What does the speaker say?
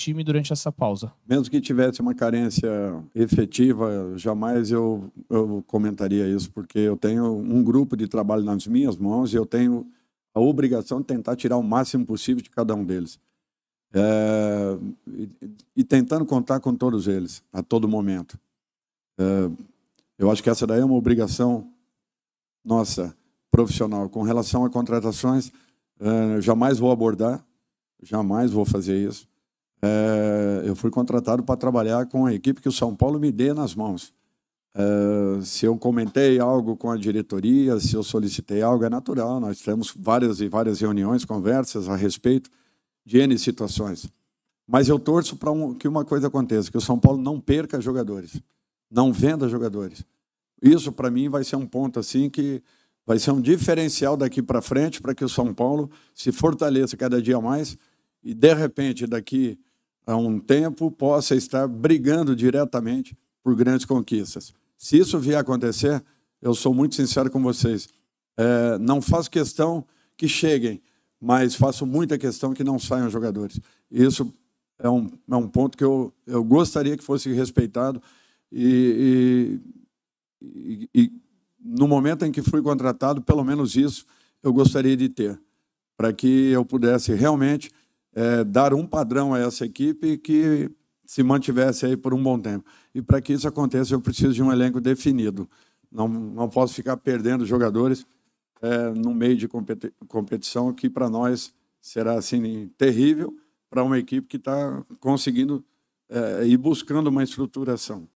time durante essa pausa? Mesmo que tivesse uma carência efetiva, jamais eu, eu comentaria isso, porque eu tenho um grupo de trabalho nas minhas mãos e eu tenho a obrigação de tentar tirar o máximo possível de cada um deles. É, e, e, tentando contar com todos eles, a todo momento. É, eu acho que essa daí é uma obrigação nossa, profissional. Com relação a contratações, é, jamais vou abordar, jamais vou fazer isso é, eu fui contratado para trabalhar com a equipe que o São Paulo me dê nas mãos. É, se eu comentei algo com a diretoria, se eu solicitei algo, é natural. Nós temos várias e várias reuniões, conversas a respeito de N situações. Mas eu torço para um, que uma coisa aconteça, que o São Paulo não perca jogadores, não venda jogadores. Isso, para mim, vai ser um ponto assim que vai ser um diferencial daqui para frente para que o São Paulo se fortaleça cada dia mais e, de repente, daqui há um tempo, possa estar brigando diretamente por grandes conquistas. Se isso vier a acontecer, eu sou muito sincero com vocês. É, não faço questão que cheguem, mas faço muita questão que não saiam jogadores. Isso é um, é um ponto que eu, eu gostaria que fosse respeitado. E, e, e no momento em que fui contratado, pelo menos isso eu gostaria de ter, para que eu pudesse realmente é, dar um padrão a essa equipe que se mantivesse aí por um bom tempo. E para que isso aconteça, eu preciso de um elenco definido. Não, não posso ficar perdendo jogadores é, no meio de competi competição, que para nós será assim terrível para uma equipe que está conseguindo é, ir buscando uma estruturação.